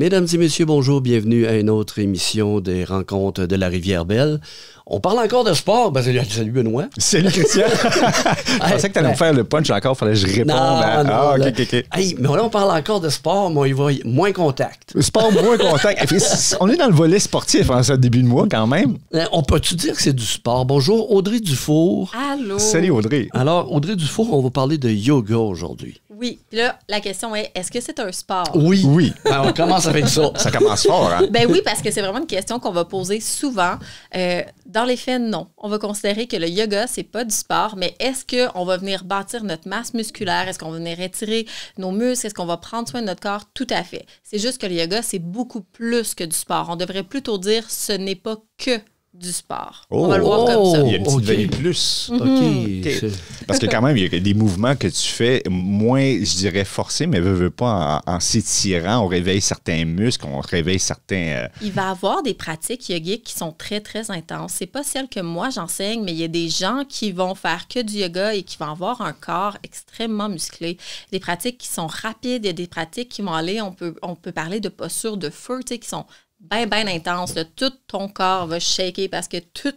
Mesdames et messieurs, bonjour, bienvenue à une autre émission des Rencontres de la Rivière Belle. On parle encore de sport. Ben, salut, Benoît. Salut Christian. je pensais que tu allais me faire le punch encore, fallait que je réponde. à... non, ah, ok, ok, ok. mais là, on parle encore de sport, mais il va moins contact. Sport, moins contact. on est dans le volet sportif en ce début de mois quand même. Euh, on peut-tu dire que c'est du sport? Bonjour, Audrey Dufour. Allô. Salut Audrey. Alors, Audrey Dufour, on va parler de yoga aujourd'hui. Oui. là, la question est, est-ce que c'est un sport? Oui. Oui. Ben, on commence avec ça. Ça commence fort, hein? Ben oui, parce que c'est vraiment une question qu'on va poser souvent. Euh, dans les faits, non. On va considérer que le yoga, c'est pas du sport, mais est-ce qu'on va venir bâtir notre masse musculaire? Est-ce qu'on va venir étirer nos muscles? Est-ce qu'on va prendre soin de notre corps? Tout à fait. C'est juste que le yoga, c'est beaucoup plus que du sport. On devrait plutôt dire, ce n'est pas que du sport. on va oh. le voir comme oh. ça. Il y a une petite plus. Mhm. Parce que quand même, il y a des mouvements que tu fais moins, je dirais, forcés, mais veux, veux pas en, s'étirant, on réveille certains muscles, on réveille certains... Euh, il va y avoir des pratiques yogiques qui sont très, très intenses. C'est pas celle que moi j'enseigne, mais il y a des gens qui vont faire que du yoga et qui vont avoir un corps extrêmement musclé. Des pratiques qui sont rapides, il y a des pratiques qui vont aller, on peut, on peut parler de postures de feu, tu qui sont bien, bien intense. Là. Tout ton corps va shaker parce que tout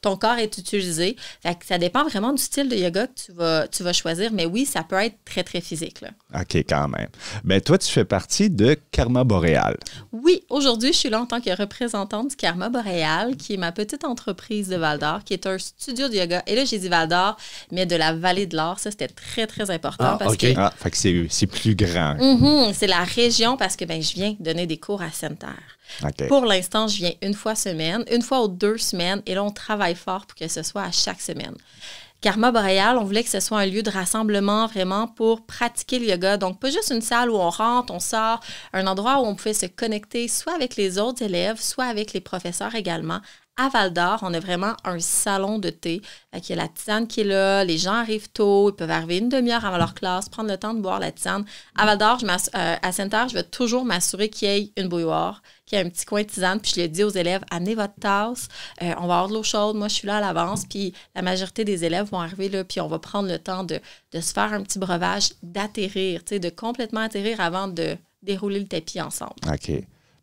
ton, corps est utilisé. Fait que ça dépend vraiment du style de yoga que tu vas, choisir. Mais oui, ça peut être très, très physique. OK, quand même. Mais ben, toi, tu fais partie de Karma Boréal. Oui, aujourd'hui, je suis là en tant que représentante du Karma Boréal, qui est ma petite entreprise de Val d'Or, qui est un studio de yoga. Et là, j'ai dit Val d'Or, mais de la vallée de l'Or. Ça, c'était très, très important. Ah, parce que... Ah, fait que c'est plus grand. Mhm, c'est la région parce que ben, je viens donner des cours à Center. Pour l'instant, je viens une fois semaine, une fois ou deux semaines, et là, on travaille fort pour que ce soit à chaque semaine. Karma Boreal, on voulait que ce soit un lieu de rassemblement vraiment pour pratiquer le yoga. Donc, pas juste une salle où on rentre, on sort, un endroit où on pouvait se connecter soit avec les autres élèves, soit avec les professeurs également. À Val d'Or, on a vraiment un salon de thé. Il y a la tisane qui est là, les gens arrivent tôt, ils peuvent arriver une demi-heure avant leur classe, prendre le temps de boire la tisane. À Val d'Or, euh, à à Center, je vais toujours m'assurer qu'il y ait une bouilloire, a un petit coin de tisane, puis je l'ai dit aux élèves, amenez votre tasse, euh, on va avoir de l'eau chaude, moi je suis là à l'avance, puis la majorité des élèves vont arriver là, puis on va prendre le temps de, de se faire un petit breuvage, d'atterrir, de complètement atterrir avant de dérouler le tapis ensemble. OK.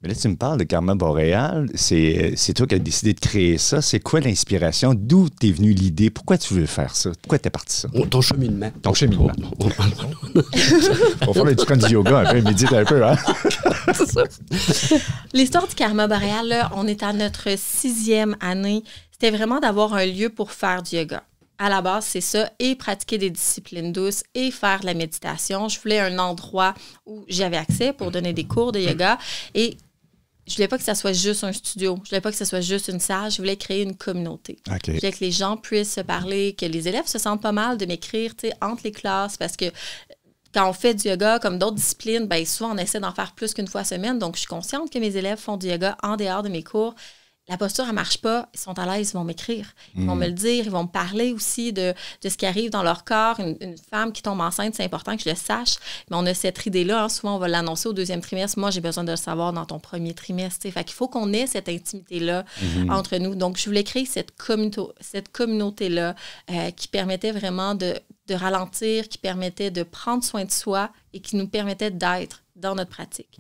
Mais là, tu me parles de Karma Boréal. Euh, c'est toi qui as décidé de créer ça. C'est quoi l'inspiration? D'où t'es venue l'idée? Pourquoi tu veux faire ça? Pourquoi t'es parti ça? Oh, ton cheminement. Ton oh, cheminement. On va faire du camp du yoga peu, médite un peu. Hein? C'est ça. L'histoire du Karma Boréal, on est à notre sixième année. C'était vraiment d'avoir un lieu pour faire du yoga. À la base, c'est ça, et pratiquer des disciplines douces et faire de la méditation. Je voulais un endroit où j'avais accès pour donner des cours de yoga et je voulais pas que ça soit juste un studio. Je voulais pas que ça soit juste une salle. Je voulais créer une communauté. Je voulais que les gens puissent se parler, que les élèves se sentent pas mal de m'écrire, entre les classes, parce que quand on fait du yoga, comme d'autres disciplines, ben souvent on essaie d'en faire plus qu'une fois semaine. Donc, je suis consciente que mes élèves font du yoga en dehors de mes cours la posture, elle marche pas, ils sont à l'aise, ils vont m'écrire. Ils vont mm. me le dire, ils vont me parler aussi de, ce qui arrive dans leur corps. Une, femme qui tombe enceinte, c'est important que je le sache. Mais on a cette idée-là, hein. souvent on va l'annoncer au deuxième trimestre. Moi, j'ai besoin de le savoir dans ton premier trimestre. Il Fait qu'il faut qu'on ait cette intimité-là mm-hmm. entre nous. Donc, je voulais créer cette, cette communauté-là euh, qui permettait vraiment de ralentir, qui permettait de prendre soin de soi et qui nous permettait d'être dans notre pratique.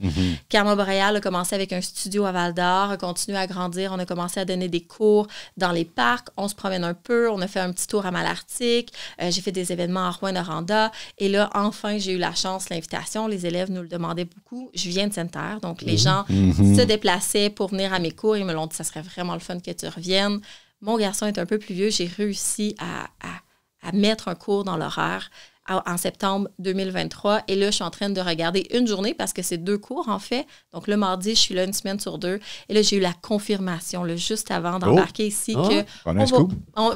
Carma mhm. Boréal a commencé avec un studio à Val d'Or, a continué à grandir, on a commencé à donner des cours dans les parcs, on se promène un peu, on a fait un petit tour à Malartic, euh, j'ai fait des événements à Rouen-Noranda et là, enfin, j'ai eu la chance, l'invitation, les élèves nous le demandaient beaucoup. Je viens de Sainte-Terre, donc les mhm. gens mhm. se déplaçaient pour venir à mes cours, ils me l'ont dit, ça serait vraiment le fun que tu reviennes. Mon garçon est un peu plus vieux, j'ai réussi à mettre un cours dans l'horaire en septembre 2023. Et là, je suis en train de regarder une journée parce que c'est deux cours, en fait. Donc, le mardi, je suis là une semaine sur deux. Et là, j'ai eu la confirmation, juste avant oh. d'embarquer ici, ah, que. On, va,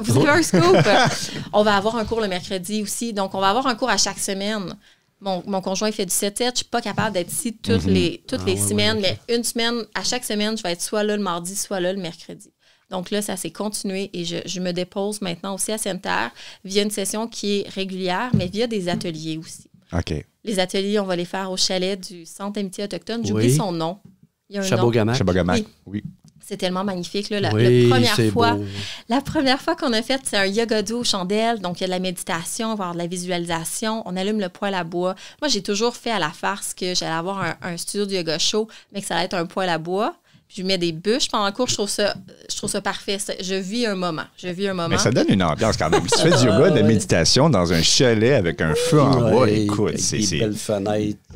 vous avez un scoop. on va avoir un cours le mercredi aussi. Donc, on va avoir un cours à chaque semaine. Mon, mon conjoint fait du 7-7. Je ne suis pas capable d'être ici toutes mhm. les, toutes ah les semaines, mais une semaine, à chaque semaine, je vais être soit là le mardi, soit là le mercredi. Donc là, ça s'est continué et je, me dépose maintenant aussi à Center via une session qui est régulière, mais via des ateliers aussi. OK. Les ateliers, on va les faire au chalet du Centre d'amitié Autochtone. J'oublie son nom. Il y a un Oui. oui. C'est tellement magnifique. Là, la, première fois, la première fois qu'on a fait, c'est un yoga doux aux chandelles. Donc, il y a de la méditation, voire de la visualisation. On allume le poêle à bois. Moi, j'ai toujours fait à la farce que j'allais avoir un, un studio de yoga chaud, mais que ça allait être un poêle à bois je mets des bûches pendant le cours, je trouve ça, je trouve ça parfait. Je vis un moment. Je vis un moment. Mais ça donne une ambiance quand même. tu fais du ah, yoga, de la méditation dans un chalet avec un feu en bois, écoute, c'est. Des belles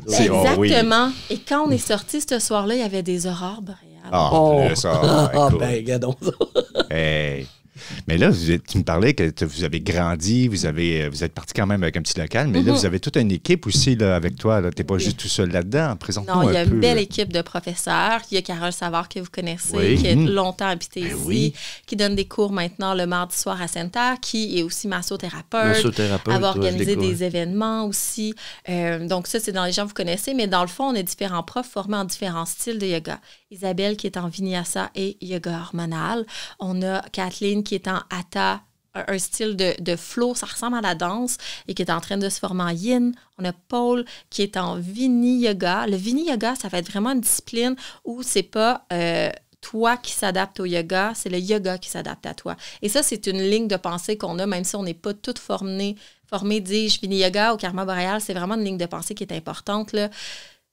Exactement. Oh Exactement. Et quand on est sorti ce soir-là, il y avait des aurores boréales. Ah, oh, oh, ben, gadon. hey. Mais là, vous tu me parlais que vous avez grandi, vous, avez, euh, vous êtes parti quand même avec un petit local, mais là, mm-hmm. vous avez toute une équipe aussi là, avec toi. Tu n'es pas juste tout seul là-dedans. présente Non, il y a une belle euh, équipe de professeurs. Il y a Carole Savard que vous connaissez, qui est mm-hmm. longtemps habité ben ici, qui donne des cours maintenant le mardi soir à Center, qui est aussi massothérapeute. Massothérapeute. des événements aussi. Euh, donc ça, c'est dans les gens que vous connaissez, mais dans le fond, on est différents profs formés en différents styles de yoga. Isabelle qui est en vinyasa et yoga hormonal. On a Kathleen qui est en hatha un style de, de, flow, ça ressemble à la danse et qui est en train de se former en yin. On a Paul qui est en Vini Le Vini ça va être vraiment une discipline où c'est pas euh, toi qui s'adapte au yoga, c'est le yoga qui s'adapte à toi. Et ça, c'est une ligne de pensée qu'on a, même si on n'est pas toutes formées. Formé, dis-je, Vini Yoga au Karma Boréal, c'est vraiment une ligne de pensée qui est importante. Là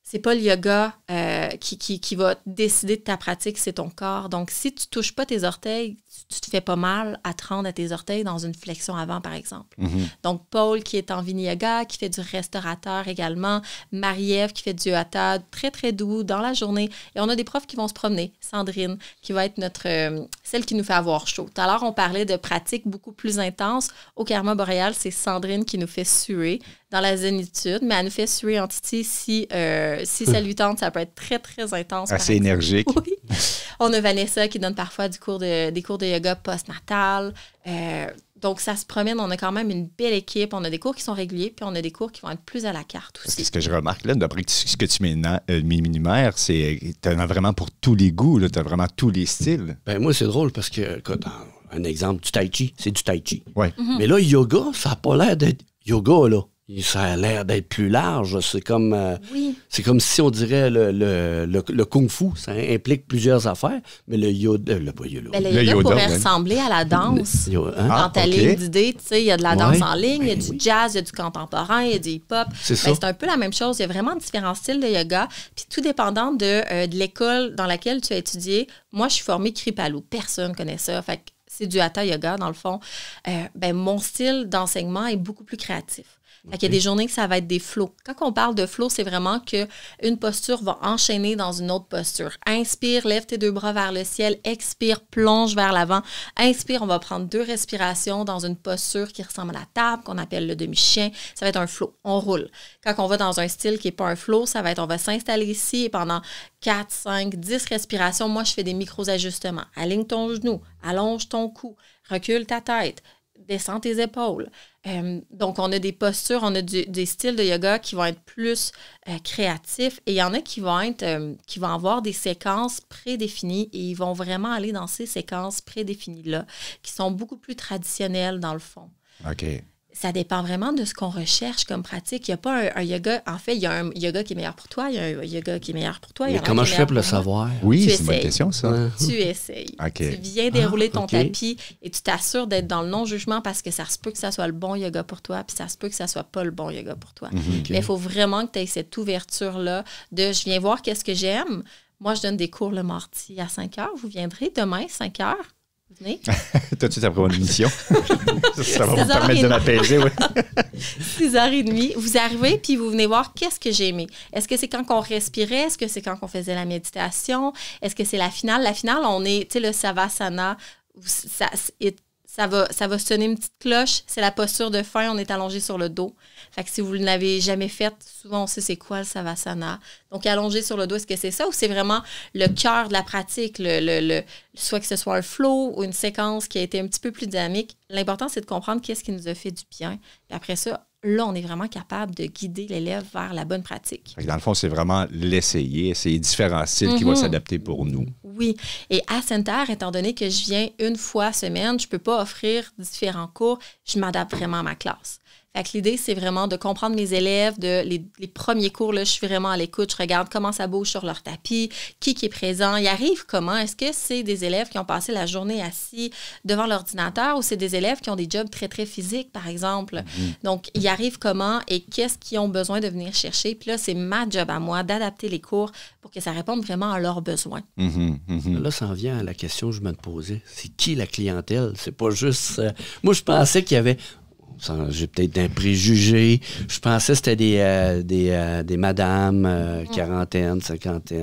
c'est pas le yoga euh, qui, qui, va décider de ta pratique, c'est ton corps. Donc, si tu touches pas tes orteils, tu te fais pas mal à te rendre à tes orteils dans une flexion avant, par exemple. Mhm. Donc, Paul, qui est en Vinyaga, qui fait du restaurateur également, Marie-Ève, qui fait du hatha, très, très doux dans la journée. Et on a des profs qui vont se promener. Sandrine, qui va être notre euh, celle qui nous fait avoir chaud. Tout à l'heure, on parlait de pratiques beaucoup plus intenses. Au Karma Boréal, c'est Sandrine qui nous fait suer dans la zénitude, mais elle nous fait suer en titi si, euh, si ça lui tente. Ça peut être très, très intense. Assez énergique. Oui. On a Vanessa qui donne parfois du cours de, des cours de yoga postnatal. natal euh, donc, ça se promène. On a quand même une belle équipe. On a des cours qui sont réguliers, puis on a des cours qui vont être plus à la carte aussi. ce que je remarque là, d'après ce que tu m'énumères, euh, c'est tu en as vraiment pour tous les goûts. Tu as vraiment tous les styles. Ben moi, c'est drôle parce que, un exemple, du tai chi, c'est du tai chi. Mhm. Mais là, yoga, ça n'a pas l'air d'être yoga, là ça a l'air d'être plus large. C'est comme, euh, c'est comme si on dirait le, le, le, kung-fu. Ça implique plusieurs affaires, mais le euh, ben, ben, yoga pourrait ressembler à la danse. Hein? Dans ah, ta ligne tu sais, il y a de la danse en ligne, il y a ben du jazz, il y a du contemporain, il y a du hip-hop. C'est un peu la même chose. Il y a vraiment différents styles de yoga, puis tout dépendant de, euh, de l'école dans laquelle tu as étudié. Moi, je suis formée Kripalu. Personne connaît ça. Fait c'est du hatha yoga dans le fond. ben, mon style d'enseignement est beaucoup plus créatif. Il y a des journées que ça va être des flots. Quand on parle de flots, c'est vraiment que une posture va enchaîner dans une autre posture. Inspire, lève tes deux bras vers le ciel. Expire, plonge vers l'avant. Inspire, on va prendre deux respirations dans une posture qui ressemble à la table, qu'on appelle le demi-chien. Ça va être un flot, On roule. Quand on va dans un style qui n'est pas un flot, ça va être on va s'installer ici pendant 4, 5, 10 respirations, moi, je fais des micros ajustements Aligne ton genou, allonge ton cou, recule ta tête, descends tes épaules. Euh, donc, on a des postures, on a des styles de yoga qui vont être plus euh, créatifs et il y en a qui vont être, euh, qui vont avoir des séquences prédéfinies et ils vont vraiment aller dans ces séquences prédéfinies-là qui sont beaucoup plus traditionnelles dans le fond. OK ça dépend vraiment de ce qu'on recherche comme pratique. Il n'y a pas un, yoga. En fait, il y a un yoga qui est meilleur pour toi, il y a un yoga qui est meilleur pour toi. comment je fais pour le savoir? Oui, c'est une bonne question, ça. Tu essayes. Tu viens dérouler ah, ton tapis et tu t'assures d'être dans le non-jugement parce que ça se peut que ça soit le bon yoga pour toi, puis ça se peut que ça soit pas le bon yoga pour toi. Mhm. Mais il faut vraiment que tu aies cette ouverture-là de je viens voir qu'est-ce que j'aime. Moi, je donne des cours le mardi à 5 heures. Vous viendrez demain, 5 heures. Tout de suite après mon émission. ça va vous permettre de m'apaiser, oui. 6h30. Vous arrivez, puis vous venez voir qu'est-ce que j'ai aimé. Est-ce que c'est quand on respirait? Est-ce que c'est quand on faisait la méditation? Est-ce que c'est la finale? La finale, on est, tu sais, le savasana, ça, ça va, ça va sonner une petite cloche. C'est la posture de fin, on est allongé sur le dos. Fait que si vous ne l'avez jamais fait souvent on sait c'est quoi le savasana. Donc allongé sur le dos, est-ce que c'est ça ou c'est vraiment le cœur de la pratique, le, soit que ce soit un flow ou une séquence qui a été un petit peu plus dynamique. L'important, c'est de comprendre qu'est-ce qui nous a fait du bien. Et après ça, là, on est vraiment capable de guider l'élève vers la bonne pratique. Dans le fond, c'est vraiment l'essayer, essayer différents styles qui vont mhm. s'adapter pour nous. Oui. Et à Center, étant donné que je viens une fois semaine, je ne peux pas offrir différents cours, je m'adapte vraiment à ma classe l'idée, c'est vraiment de comprendre mes élèves, de les, premiers cours, là, je suis vraiment à l'écoute, je regarde comment ça bouge sur leur tapis, qui qui est présent, ils arrivent comment, est-ce que c'est des élèves qui ont passé la journée assis devant l'ordinateur ou c'est des élèves qui ont des jobs très, très physiques, par exemple. Mhm. Donc, ils arrivent comment et qu'est-ce qu'ils ont besoin de venir chercher. Puis là, c'est ma job à moi d'adapter les cours pour que ça réponde vraiment à leurs besoins. Mhm, mhm. Là, ça en vient à la question que je me posais. C'est qui la clientèle? C'est pas juste... Euh, moi, je pensais qu'il y avait j'ai peut-être un préjugé. Je pensais que c'était des, euh, euh, des, madames, quarantaines, euh, mm. quarantaine,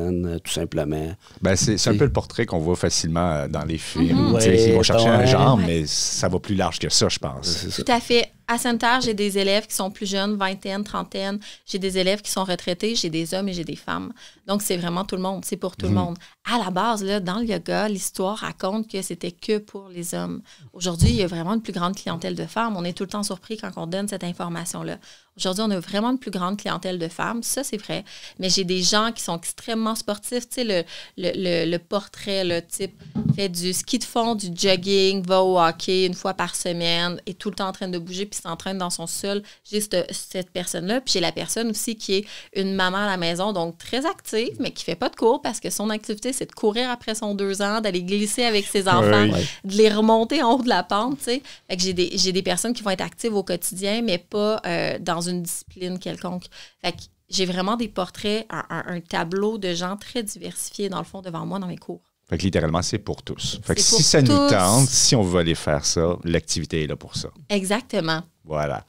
cinquantaine, tout simplement. Ben, c'est un peu le portrait qu'on voit facilement dans les films. Mm-hmm. ils vont chercher un genre, mais ça va plus large que ça, je pense. Tout à fait. À sainte j'ai des élèves qui sont plus jeunes, vingtaine, trentaine. J'ai des élèves qui sont retraités. J'ai des hommes et j'ai des femmes. Donc, c'est vraiment tout le monde. C'est pour tout le mhm. monde. À la base, dans le yoga, l'histoire raconte que c'était que pour les hommes. Aujourd'hui, il y a vraiment une plus grande clientèle de femmes. On est tout le temps surpris quand on donne cette information-là. Aujourd'hui, on a vraiment une plus grande clientèle de femmes, ça c'est vrai, mais j'ai des gens qui sont extrêmement sportifs, tu le, portrait, le type fait du ski de fond, du jogging, va au hockey une fois par semaine, est tout le temps en train de bouger, puis s'entraîne dans son sol. Juste cette, personne-là, puis j'ai la personne aussi qui est une maman à la maison, donc très active, mais qui fait pas de cours parce que son activité, c'est de courir après son deux ans, d'aller glisser avec ses enfants, de les remonter en haut de la pente, tu sais. j'ai des, personnes qui vont être actives au quotidien, mais pas euh, dans une discipline quelconque. j'ai vraiment des portraits, un, tableau de gens très diversifiés, dans le fond, devant moi dans mes cours. Fait littéralement, c'est pour tous. Fait si ça nous tente, si on veut aller faire ça, l'activité est là pour ça. Exactement. Voilà.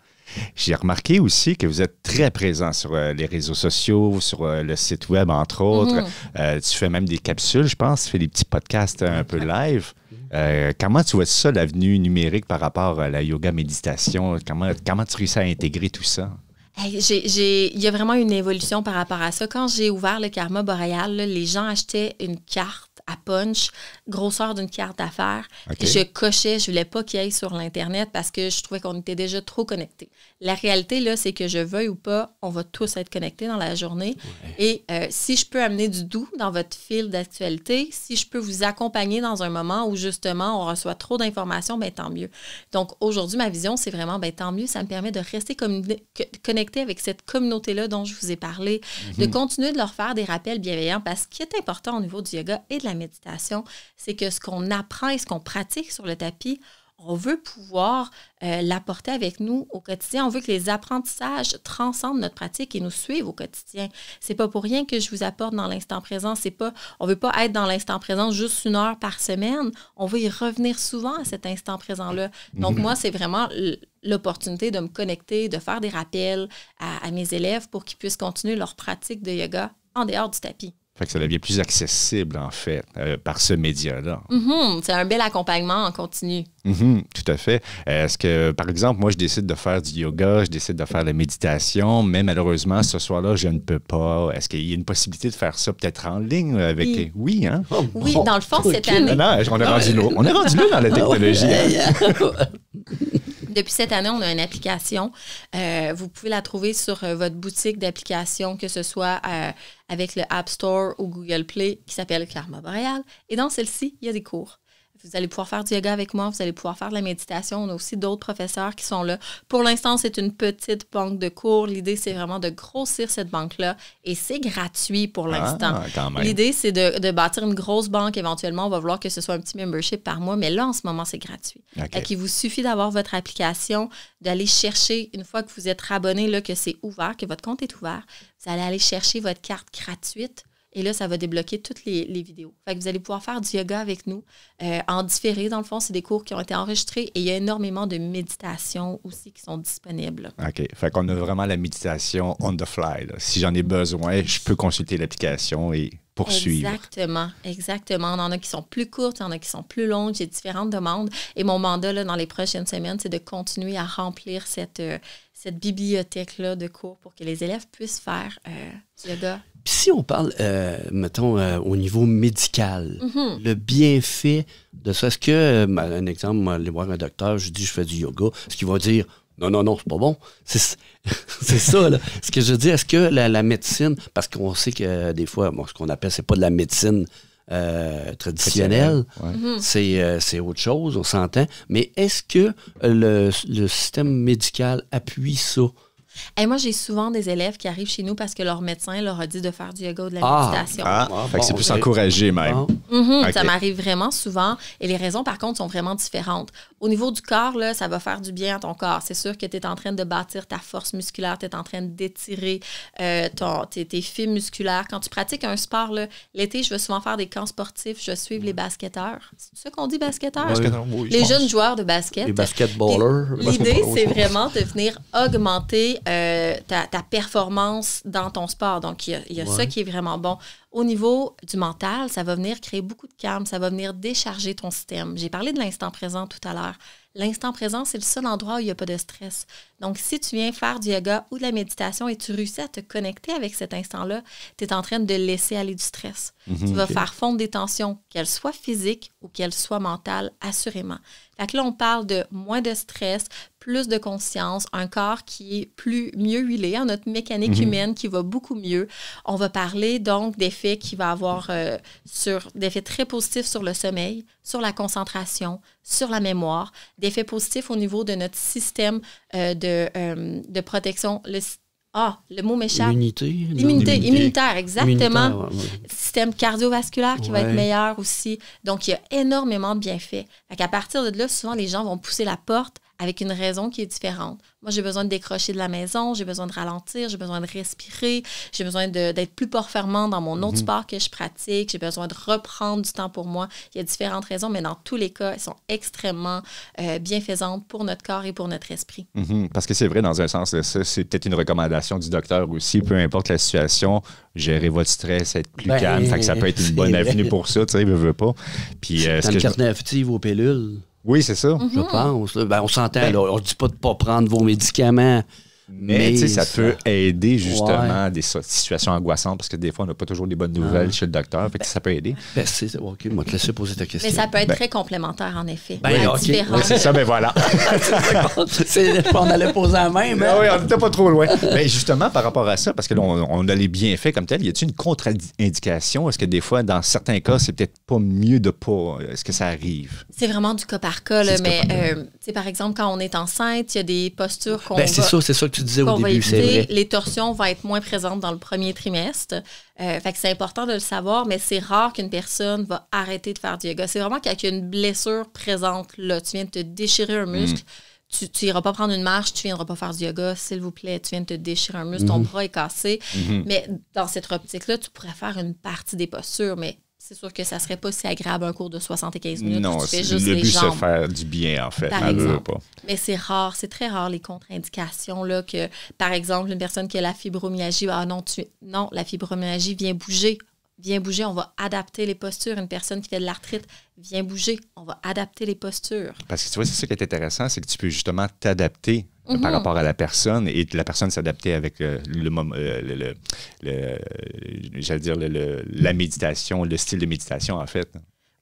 J'ai remarqué aussi que vous êtes très présent sur euh, les réseaux sociaux, sur euh, le site web, entre mhm. autres. Euh, tu fais même des capsules, je pense. Tu fais des petits podcasts un peu live. Euh, comment tu vois ça, l'avenue numérique, par rapport à la yoga méditation? Comment, comment tu réussis à intégrer tout ça? il y a vraiment une évolution par rapport à ça. Quand j'ai ouvert le Karma Boréal, les gens achetaient une carte à punch, grosseur d'une carte d'affaires. Je cochais, je ne voulais pas qu'il aille sur l'Internet parce que je trouvais qu'on était déjà trop connectés. La réalité, là, c'est que je veuille ou pas, on va tous être connectés dans la journée. Et euh, si je peux amener du doux dans votre fil d'actualité, si je peux vous accompagner dans un moment où justement on reçoit trop d'informations, ben tant mieux. Donc aujourd'hui, ma vision, c'est vraiment, ben tant mieux, ça me permet de rester connecté avec cette communauté-là dont je vous ai parlé, de mhm. continuer de leur faire des rappels bienveillants parce qu'il est important au niveau du yoga et de la méditation, c'est que ce qu'on apprend et ce qu'on pratique sur le tapis, on veut pouvoir euh, l'apporter avec nous au quotidien. On veut que les apprentissages transcendent notre pratique et nous suivent au quotidien. C'est pas pour rien que je vous apporte dans l'instant présent. C'est pas, on veut pas être dans l'instant présent juste une heure par semaine. On veut y revenir souvent à cet instant présent-là. Donc mhm. moi, c'est vraiment l'opportunité de me connecter, de faire des rappels à mes élèves pour qu'ils puissent continuer leur pratique de yoga en dehors du tapis. Fait que ça devient plus accessible, en fait, euh, par ce média-là. Mm-hmm. C'est un bel accompagnement en continu. Mm-hmm. tout à fait. Est-ce que, par exemple, moi, je décide de faire du yoga, je décide de faire la méditation, mais malheureusement, ce soir-là, je ne peux pas. Est-ce qu'il y a une possibilité de faire ça peut-être en ligne avec. Oui, hein? Oh, oui, dans le fond, cette année. Ah on est rendu On est rendu là dans la ah technologie. Hein? Depuis cette année, on a une application. Euh, vous pouvez la trouver sur euh, votre boutique d'applications, que ce soit euh, avec le App Store ou Google Play, qui s'appelle Karma Boreal. Et dans celle-ci, il y a des cours. Vous allez pouvoir faire du yoga avec moi, vous allez pouvoir faire de la méditation. On a aussi d'autres professeurs qui sont là. Pour l'instant, c'est une petite banque de cours. L'idée, c'est vraiment de grossir cette banque-là et c'est gratuit pour ah, l'instant. L'idée, c'est de, bâtir une grosse banque. Éventuellement, on va vouloir que ce soit un petit membership par mois, mais là, en ce moment, c'est gratuit. il vous suffit d'avoir votre application, d'aller chercher, une fois que vous êtes abonné, là, que c'est ouvert, que votre compte est ouvert, vous allez aller chercher votre carte gratuite et là, ça va débloquer toutes les, vidéos. Fait que vous allez pouvoir faire du yoga avec nous euh, en différé. Dans le fond, c'est des cours qui ont été enregistrés et il y a énormément de méditations aussi qui sont disponibles. OK. Fait qu'on a vraiment la méditation on the fly. Si j'en ai besoin, je peux consulter l'application et poursuivre. Exactement, exactement. On en a qui sont plus courtes, il y en a qui sont plus longues. J'ai différentes demandes. Et mon mandat là, dans les prochaines semaines, c'est de continuer à remplir cette, euh, cette bibliothèque-là de cours pour que les élèves puissent faire euh, du yoga. Puis si on parle, euh, mettons, au niveau médical, mhm. le bienfait de ça, est-ce que, un exemple, moi, aller voir un docteur, je dis je fais du yoga, ce qui va dire non, non, non, c'est pas bon. C'est ça, là. Ce que je dis, est-ce que la, médecine, parce qu'on sait que des fois, bon, ce qu'on appelle, c'est pas de la médecine euh, traditionnelle, mhm. euh, c'est autre chose, on s'entend. Mais est-ce que le, système médical appuie ça? et moi, j'ai souvent des élèves qui arrivent chez nous parce que leur médecin leur a dit de faire du yoga ou de la ah. méditation. Ah, ah c'est plus encouragé même. Mhm. Ça m'arrive vraiment souvent. Et les raisons, par contre, sont vraiment différentes. Au niveau du corps, ça va faire du bien à ton corps. C'est sûr que tu es en train de bâtir ta force musculaire, tu es en train d'étirer euh, tes, tes musculaires. Quand tu pratiques un sport, l'été, je veux souvent faire des camps sportifs, je suivre les mm. basketteurs. C'est ça qu'on dit basketteurs? les jeunes joueurs de basket. Les basketballers. L'idée, c'est vraiment de venir augmenter euh, ta, performance dans ton sport. Donc, il y a, ça qui est vraiment bon. Au niveau du mental, ça va venir créer beaucoup de calme, ça va venir décharger ton système. J'ai parlé de l'instant présent tout à l'heure. L'instant présent, c'est le seul endroit où il n'y a pas de stress. Donc, si tu viens faire du yoga ou de la méditation et tu réussis à te connecter avec cet instant-là, tu es en train de laisser aller du stress. Mhm, tu vas faire fondre des tensions, qu'elles soient physiques ou qu'elles soient mentales, assurément. là, on parle de moins de stress, plus de conscience, un corps qui est plus mieux huilé, notre mécanique mhm. humaine qui va beaucoup mieux. On va parler donc d'effets qui vont avoir euh, sur d'effets très positifs sur le sommeil, sur la concentration, sur la mémoire, d'effets positifs au niveau de notre système euh, de euh, euh, de, protection. Le, ah, le mot méchant. Immunité, immunitaire, exactement. Système cardiovasculaire qui va être meilleur aussi. Donc, il y a énormément de bienfaits. à partir de là, souvent, les gens vont pousser la porte avec une raison qui est différente. Moi, j'ai besoin de décrocher de la maison, j'ai besoin de ralentir, j'ai besoin de respirer, j'ai besoin d'être plus performant dans mon autre mhm. sport que je pratique, j'ai besoin de reprendre du temps pour moi. Il y a différentes raisons, mais dans tous les cas, elles sont extrêmement euh, bienfaisantes pour notre corps et pour notre esprit. Mhm. Parce que c'est vrai, dans un sens, c'est peut-être une recommandation du docteur aussi, peu importe la situation, gérer votre stress, être plus ben, calme, ça, peut être une bonne avenue pour ça, tu sais, ne veux pas. Puis, euh, ce que je... alternative aux pilules. Oui, c'est ça. Je mhm. pense. Ben, on s'entend, ben on ne dit pas de ne pas prendre vos médicaments. Mais, tu ça, ça, peut aider justement à des situations angoissantes parce que des fois, on n'a pas toujours les bonnes nouvelles chez le docteur. Fait ben- ça peut aider. Ben, OK, moi, te poser ta question. Mais ça peut être ben- très complémentaire, en effet. Ben, c'est ça, mais ben, voilà. on allait poser la main, hein? mais. Ah oui, on n'était pas trop loin. Mais justement, par rapport à ça, parce que on, on a les bienfaits comme tel, y a-t-il une contre-indication? Est-ce que des fois, dans certains cas, c'est peut-être pas mieux de pas. Euh, est-ce que ça arrive? C'est vraiment du cas par cas, là, mais cas par, euh, par exemple, quand on est enceinte, il y a des postures qu'on. Ben, c'est ça, c'est ça les torsions vont être moins présentes dans le premier trimestre. Euh, fait que c'est important de le savoir, mais c'est rare qu'une personne va arrêter de faire du yoga. C'est vraiment qu'il y a une blessure présente, là, tu viens de te déchirer un muscle. Mm. tu n'iras pas prendre une marche, tu viendras pas faire du yoga, s'il vous plaît, tu viens de te déchirer un muscle, ton mm-hmm. bras est cassé. Mm-hmm. Mais dans cette optique-là, tu pourrais faire une partie des postures, mais c'est sûr que ça serait pas si agréable un cours de 75 minutes. Non, tu juste le but, c'est faire du bien, en fait. Mais c'est rare, c'est très rare les contre-indications. que, par exemple, une personne qui a la fibromyalgie, ah non, tu, non, la fibromyalgie vient bouger viens bouger, on va adapter les postures. Une personne qui fait de l'arthrite, viens bouger, on va adapter les postures. Parce que tu vois, c'est ça qui est intéressant, c'est que tu peux justement t'adapter euh, par mhm. rapport à la personne et la personne s'adapter avec euh, euh, le, le j'allais dire la méditation, le style de méditation en fait.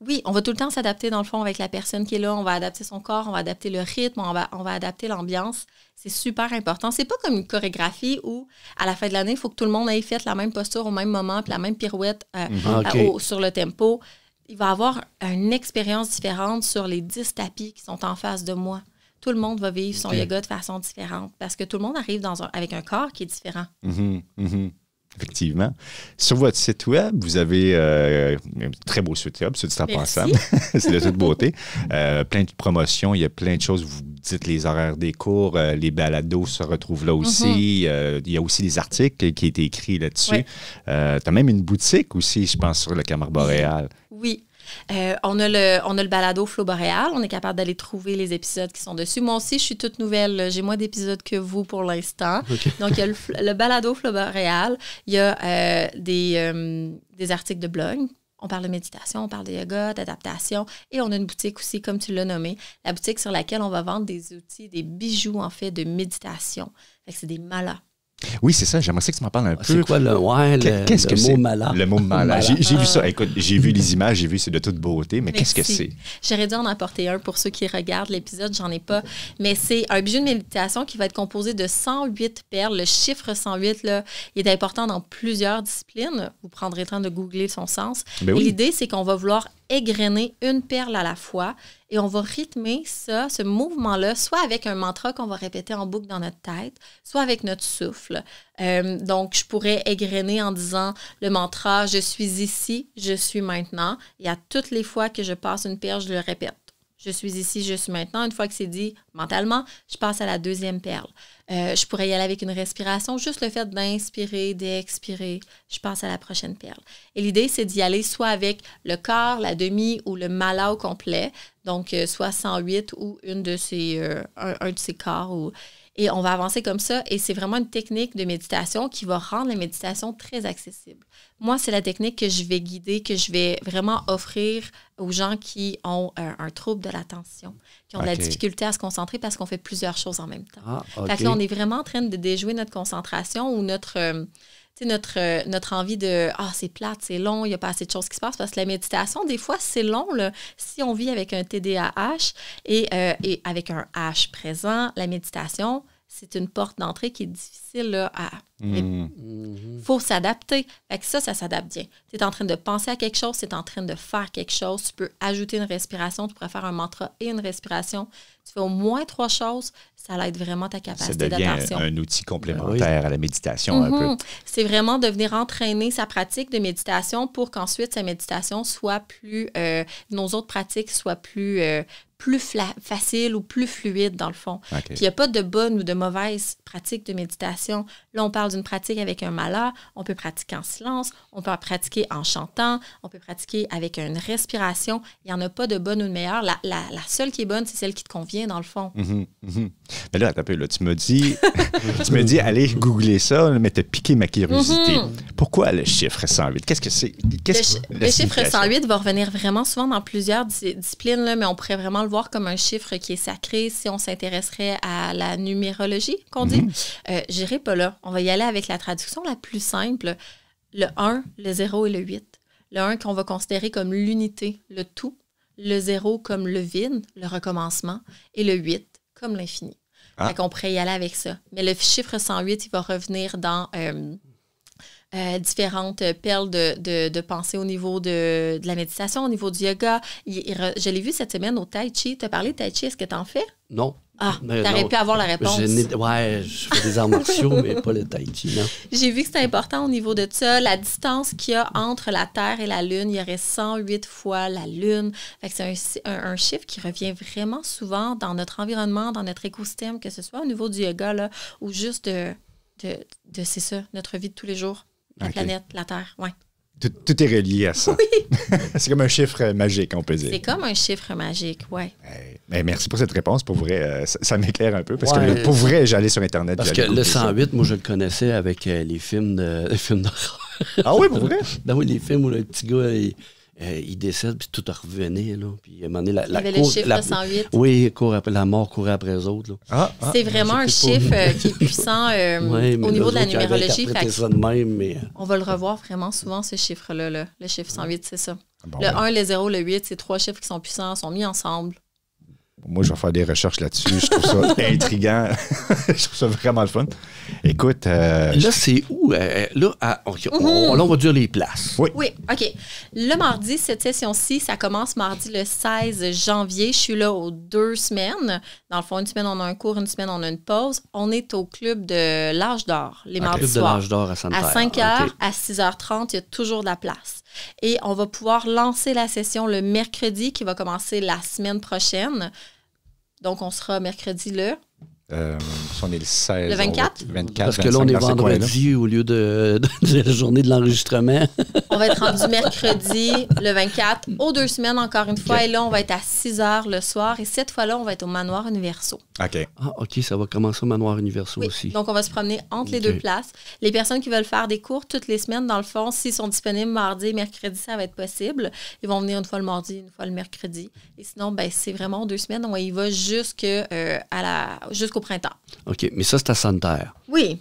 Oui, on va tout le temps s'adapter dans le fond avec la personne qui est là. On va adapter son corps, on va adapter le rythme, on va, on va adapter l'ambiance. C'est super important. C'est pas comme une chorégraphie où à la fin de l'année, il faut que tout le monde ait fait la même posture au même moment, puis la même pirouette euh, mhm. euh, sur le tempo. Il va avoir une expérience différente sur les 10 tapis qui sont en face de moi. Tout le monde va vivre son yoga de façon différente parce que tout le monde arrive dans avec un corps qui est différent. Mhm, mhm. Effectivement. Sur votre site web, vous avez euh, un très beau site web, c'est simple. c'est de toute beauté. Euh, plein de promotions, il y a plein de choses. Vous dites les horaires des cours, euh, les balados se retrouvent là aussi. Mm-hmm. il y a aussi des articles qui ont été écrits là-dessus. tu as même une boutique aussi, je pense, sur le Camar boréal. Oui, euh, on, a le, on a le balado Flow Boréal. On est capable d'aller trouver les épisodes qui sont dessus. Moi aussi, je suis toute nouvelle. J'ai moins d'épisodes que vous pour l'instant. Donc, il y a le, balado Flow Boréal. Il y a euh, des, euh, des articles de blog on parle de méditation, on parle de yoga, d'adaptation. Et on a une boutique aussi, comme tu l'as nommé, la boutique sur laquelle on va vendre des outils, des bijoux en fait de méditation. c'est des malas oui, c'est ça. J'aimerais que tu m'en parles un ah, peu. C'est quoi le, ouais, le, mot malade? Le mot malade. J'ai vu ça. Écoute, j'ai vu les images, j'ai vu, c'est de toute beauté, mais qu'est-ce que c'est? J'aurais dû en apporter un pour ceux qui regardent l'épisode, j'en ai pas. Mais c'est un bijou de méditation qui va être composé de 108 perles. Le chiffre 108, là, il est important dans plusieurs disciplines. Vous prendrez le temps de googler son sens. Ben L'idée, c'est qu'on va vouloir égrener une perle à la fois et on va rythmer ça, ce mouvement-là, soit avec un mantra qu'on va répéter en boucle dans notre tête, soit avec notre souffle. Euh, donc, je pourrais égrener en disant le mantra Je suis ici, je suis maintenant. Et à toutes les fois que je passe une pierre, je le répète je suis ici, je suis maintenant. Une fois que c'est dit mentalement, je passe à la deuxième perle. Euh, je pourrais y aller avec une respiration, juste le fait d'inspirer, d'expirer, je passe à la prochaine perle. Et l'idée, c'est d'y aller soit avec le corps, la demi ou le mala au complet, donc euh, soit 108 ou une de ces, euh, un, un, de ces corps. Ou... Et on va avancer comme ça. Et c'est vraiment une technique de méditation qui va rendre la méditation très accessible. Moi, c'est la technique que je vais guider, que je vais vraiment offrir aux gens qui ont euh, un, trouble de l'attention, qui ont de la difficulté à se concentrer parce qu'on fait plusieurs choses en même temps. Ah, on est vraiment en train de déjouer notre concentration ou notre... Euh, euh, envie de Ah, c'est plate, c'est long, il n'y a pas assez de choses qui se passent. Parce que la méditation, des fois, c'est long. Si on vit avec un TDAH et avec un H présent, la méditation, c'est une porte d'entrée qui est difficile à. Il mm-hmm. mm-hmm. faut s'adapter. ça, ça s'adapte bien. Tu es en train de penser à quelque chose, tu es en train de faire quelque chose. Tu peux ajouter une respiration, tu pourrais faire un mantra et une respiration. Tu fais au moins trois choses, ça aide vraiment ta capacité d'attention. Un, un outil complémentaire à la méditation mm-hmm. C'est vraiment de venir entraîner sa pratique de méditation pour qu'ensuite sa méditation soit plus. Euh, nos autres pratiques soient plus. Euh, plus facile ou plus fluide, dans le fond. Puis il n'y a pas de bonne ou de mauvaise pratique de méditation. Là, on parle d'une pratique avec un malheur, on peut pratiquer en silence, on peut pratiquer en chantant, on peut pratiquer avec une respiration. Il n'y en a pas de bonne ou de meilleure. La, seule qui est bonne, c'est celle qui te convient, dans le fond. Mhm, mhm. Mais là, tu me dis, tu me dis, allez googler ça, mais t'as piqué ma curiosité. Mhm. Pourquoi le chiffre 108? Qu'est-ce que c'est? le, chiffre 108 va revenir vraiment souvent dans plusieurs disciplines, là, mais on pourrait vraiment le voir comme un chiffre qui est sacré si on s'intéresserait à la numérologie qu'on dit. Mhm. Euh, j'irai pas là. On va y aller avec la traduction la plus simple, le 1, le 0 et le 8. Le 1 qu'on va considérer comme l'unité, le tout, le 0 comme le vide, le recommencement, et le 8 comme l'infini. Ah. On pourrait y aller avec ça. Mais le chiffre 108, il va revenir dans... Euh, euh, différentes perles de, de, pensée au niveau de, la méditation, au niveau du yoga. je l'ai vu cette semaine au Tai Chi. Tu as parlé de Tai Chi, est-ce que tu en fais? Non. Ah, tu euh, t'aurais pu avoir la réponse. ouais, je fais des arts martiaux, mais pas le tai chi, non. J'ai vu que c'était important au niveau de ça. La distance qu'il y a entre la Terre et la Lune, il y aurait 108 fois la Lune. c'est un, chiffre qui revient vraiment souvent dans notre environnement, dans notre écosystème, que ce soit au niveau du yoga ou juste de, de c'est ça, notre vie de tous les jours la planète, la Terre, oui. Tout, est relié à ça. Oui. c'est comme un chiffre magique, on peut dire. C'est comme un chiffre magique, oui. Mais eh, eh, merci pour cette réponse. Pour vrai, euh, ça, m'éclaire un peu. Parce que pour vrai, j'allais sur Internet. Parce que le 108, moi, je le connaissais avec euh, les films films d'horreur. Ah oui, pour vrai? Ben les films où le petit gars, euh, il décède, puis tout revenu, Là. Puis, à un moment la, il y avait le chiffre la, 108. Oui, court après, la mort courait après les autres. Ah, ah, c'est vraiment un chiffre euh, qui est puissant euh, au niveau de la numérologie. On va le revoir vraiment souvent, ce chiffre-là. Le chiffre 108, c'est ça. Ah, le 1, ben. le 0, le 8, c'est trois chiffres qui sont puissants, sont mis ensemble. Moi, je vais faire des recherches là-dessus. Je trouve ça intriguant. je trouve ça vraiment le fun. Écoute. Euh, là, c'est où? Euh, mhm. là, on, va dire les places. Oui. Oui, OK. Le mardi, cette session-ci, ça commence mardi le 16 janvier. Je suis là aux deux semaines. Dans le fond, une semaine, on a un cours, une semaine, on a une pause. On est au club de l'âge d'or, les mardis soirs. à, 5 h, à 6h30, il y a toujours de la place. Et on va pouvoir lancer la session le mercredi qui va commencer la semaine prochaine. Donc, on sera mercredi le euh, on est le 16. Le 24? Parce que là, on est vendredi au lieu de, la journée de l'enregistrement. on va être rendu mercredi, le 24, aux deux semaines encore une fois. Et là, on va être à 6 heures le soir. Et cette fois-là, on va être au Manoir Universo. OK. Ah, OK, ça va commencer au Manoir Universo aussi. Donc, on va se promener entre les deux places. Les personnes qui veulent faire des cours toutes les semaines, dans le fond, s'ils sont disponibles mardi, mercredi, ça va être possible. Ils vont venir une fois le mardi, une fois le mercredi. Et sinon, ben, c'est vraiment deux semaines. On y va euh, jusqu'au printemps. OK, mais ça, c'est à Santerre. Oui.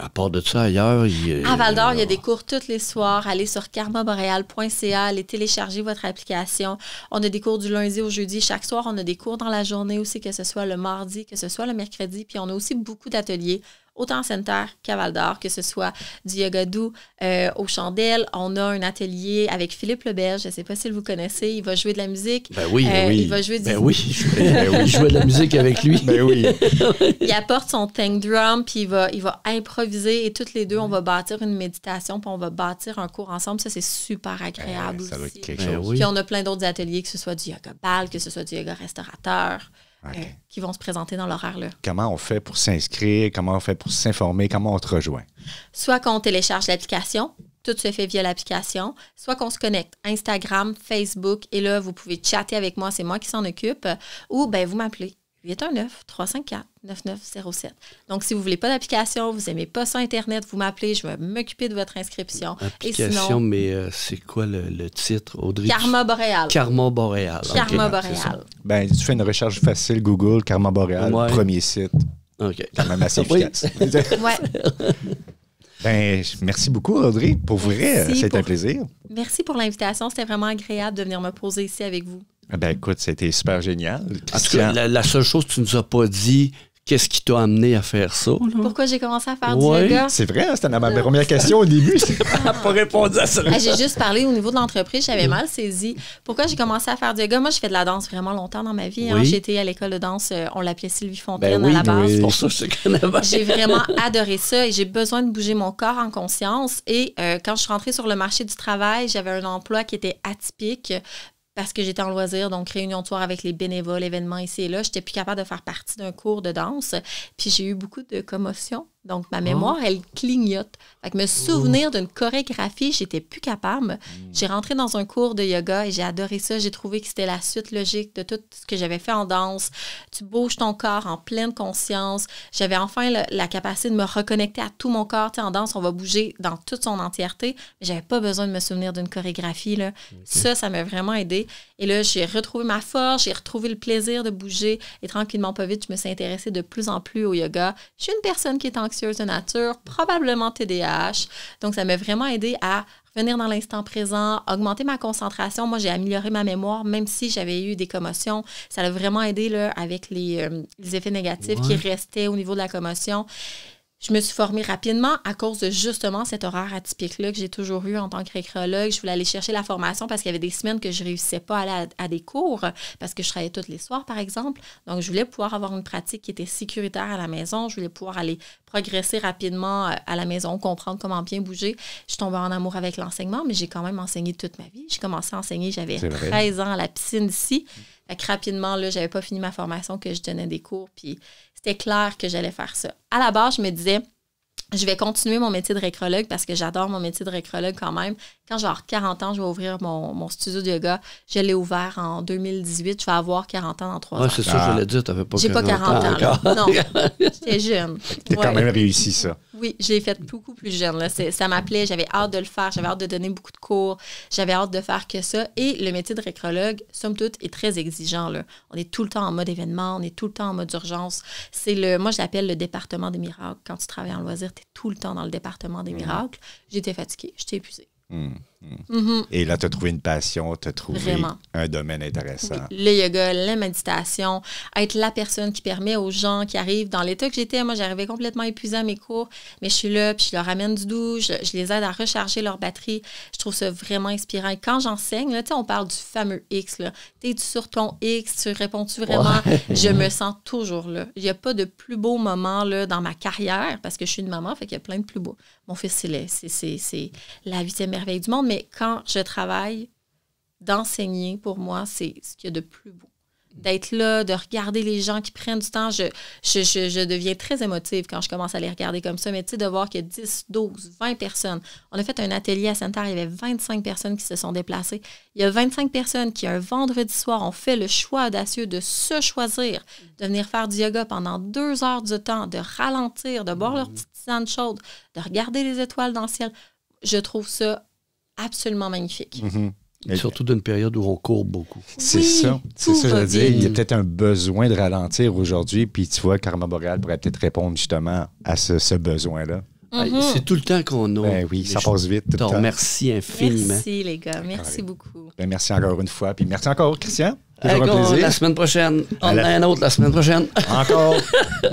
à part de ça, ailleurs, À Val d'Or, il y a des cours tous les soirs. Allez sur karmaboreal.ca, allez télécharger votre application. On a des cours du lundi au jeudi. Chaque soir, on a des cours dans la journée aussi, que ce soit le mardi, que ce soit le mercredi. Puis on a aussi beaucoup d'ateliers autant en Center qu'à d'Or, que ce soit du yoga doux euh, aux chandelles. On a un atelier avec Philippe Lebel, je ne sais pas si vous connaissez, il va jouer de la musique. Ben oui, ben euh, oui. Il va jouer du... Ben oui, ben jouer de la musique avec lui. Ben oui. il apporte son tank drum, puis il va, il va improviser et toutes les deux, on va bâtir une méditation, puis on va bâtir un cours ensemble. Ça, c'est super ben, agréable. ça va être quelque chose. Puis on a plein d'autres ateliers, que ce soit du yoga bal, que ce soit du yoga restaurateur. Euh, qui vont se présenter dans l'horaire-là. Comment on fait pour s'inscrire? Comment on fait pour s'informer? Comment on te rejoint? Soit qu'on télécharge l'application, tout se fait via l'application, soit qu'on se connecte Instagram, Facebook, et là, vous pouvez chatter avec moi, c'est moi qui s'en occupe, ou bien vous m'appelez. 819-354-9907. Donc, si vous ne voulez pas d'application, vous n'aimez pas ça Internet, vous m'appelez, je vais m'occuper de votre inscription. Application, mais euh, c'est quoi le, titre, Audrey? Karma Boréal. Karma Boréal. Karma Boréal. Ben, tu fais une recherche facile, Google, Karma Boréal, premier site. OK. Quand même assez efficace. ouais. Ben, merci beaucoup, Audrey. Pour vrai, c'était un plaisir. Merci pour l'invitation. C'était vraiment agréable de venir me poser ici avec vous. Ah ben écoute, c'était super génial. Parce que la, seule chose tu tu nous as pas dit, qu'est-ce qui t'a amené à faire ça? Pourquoi j'ai commencé à faire du yoga? C'est vrai, hein, c'était ma première question au début. Je pas répondu à ça. Ah, j'ai juste parlé au niveau de l'entreprise, j'avais mal saisi. Pourquoi j'ai commencé à faire du yoga? Moi, je fais de la danse vraiment longtemps dans ma vie. Hein. J'étais à l'école de danse, euh, on l'appelait Sylvie Fontaine ben à la base. pour ça J'ai vraiment adoré ça et j'ai besoin de bouger mon corps en conscience. Et euh, quand je suis rentrée sur le marché du travail, j'avais un emploi qui était atypique parce que j'étais en loisir, donc réunion de soir avec les bénévoles, événements ici et là, j'étais plus capable de faire partie d'un cours de danse. Puis j'ai eu beaucoup de commotions donc, ma mémoire, elle clignote. Fait que me souvenir d'une chorégraphie, j'étais plus capable. Hmm. J'ai rentré dans un cours de yoga et j'ai adoré ça. J'ai trouvé que c'était la suite logique de tout ce que j'avais fait en danse. Tu bouges ton corps en pleine conscience. J'avais enfin la capacité de me reconnecter à tout mon corps. Tu en danse, on va bouger dans toute son entièreté. Mais j'avais pas besoin de me souvenir d'une chorégraphie. Là. Ça, ça m'a vraiment aidé. Et là, j'ai retrouvé ma force, j'ai retrouvé le plaisir de bouger. Et tranquillement, pas vite, je me suis intéressée de plus en plus au yoga. Je suis une personne qui est anxieuse de nature, probablement TDAH. Donc, ça m'a vraiment aidé à revenir dans l'instant présent, augmenter ma concentration. Moi, j'ai amélioré ma mémoire, même si j'avais eu des commotions. Ça l'a vraiment aidé là, avec les, euh, effets négatifs qui restaient au niveau de la commotion. Je me suis formée rapidement à cause de justement cet horaire atypique-là que j'ai toujours eu en tant que Je voulais aller chercher la formation parce qu'il y avait des semaines que je ne réussissais pas à aller à, des cours parce que je travaillais tous les soirs, par exemple. Donc, je voulais pouvoir avoir une pratique qui était sécuritaire à la maison. Je voulais pouvoir aller progresser rapidement euh, à la maison, comprendre comment bien bouger. Je suis tombée en amour avec l'enseignement, mais j'ai quand même enseigné toute ma vie. J'ai commencé à enseigner, j'avais 13 ans à la piscine ici. Fait que rapidement, là, n'avais pas fini ma formation que je donnais des cours. Puis c'était clair que j'allais faire ça. À la base, je me disais, je vais continuer mon métier de récrologue parce que j'adore mon métier de récrologue quand même quand j'aurai 40 ans, je vais ouvrir mon, studio de yoga. Je l'ai ouvert en 2018. Je vais avoir 40 ans dans trois ans. c'est ça, je ah. l'ai dit, tu n'avais pas J'ai pas 40 ans, Non, j'étais jeune. Tu quand même réussi ça. Oui, j'ai fait beaucoup plus jeune. Ça m'appelait, j'avais hâte de le faire, j'avais hâte de donner beaucoup de cours, j'avais hâte de faire que ça. Et le métier de récrologue, somme toute, est très exigeant. Là. On est tout le temps en mode événement, on est tout le temps en mode urgence. C'est le, moi, j'appelle le département des miracles. Quand tu travailles en loisir, tu es tout le temps dans le département des mmh. miracles. J'étais fatiguée, j'étais épuisée. Mm. Mm-hmm. Et là, tu as trouvé une passion, tu as trouvé un domaine intéressant. Le yoga, la méditation, être la personne qui permet aux gens qui arrivent dans l'état que j'étais. Moi, j'arrivais complètement épuisée à mes cours, mais je suis là, puis je leur amène du douche, je, les aide à recharger leur batterie. Je trouve ça vraiment inspirant. quand j'enseigne, là, on parle du fameux X. tu es sur ton X? Tu réponds-tu vraiment? Je me sens toujours là. Il n'y a pas de plus beau moment là, dans ma carrière parce que je suis une maman, fait qu'il y a plein de plus beaux. Mon fils, c'est la huitième merveille du monde mais quand je travaille, d'enseigner, pour moi, c'est ce qu'il y a de plus beau. Mm. D'être là, de regarder les gens qui prennent du temps. Je, je, je, deviens très émotive quand je commence à les regarder comme ça, mais tu sais, de voir que 10, 12, 20 personnes. On a fait un atelier à Santa. il y avait 25 personnes qui se sont déplacées. Il y a 25 personnes qui, un vendredi soir, ont fait le choix audacieux de se choisir, de venir faire du yoga pendant deux heures de temps, de ralentir, de boire leur mm. petite tisane chaude, de regarder les étoiles dans le ciel. Je trouve ça absolument magnifique. Mhm. Et surtout d'une période où on court beaucoup. C'est ça. C'est ça, je veux dire. Il y a peut-être un besoin de ralentir aujourd'hui. Puis tu vois, Karma Boreal pourrait peut-être répondre justement à ce, besoin-là. Mhm. C'est tout le temps qu'on a. Ben oui, ça passe vite. Merci infiniment. Merci, les gars. Merci ah beaucoup. Ben, merci encore une fois. Puis merci encore, Christian. Toujours un La semaine prochaine. On en a un autre la semaine prochaine. Encore.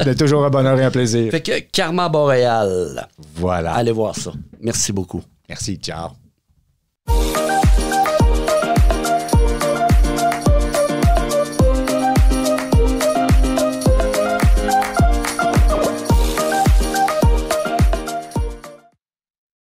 C'est toujours un bonheur et un plaisir. Fait que Karma Boréal. Voilà. Allez voir ça. Merci beaucoup. Merci. Ciao.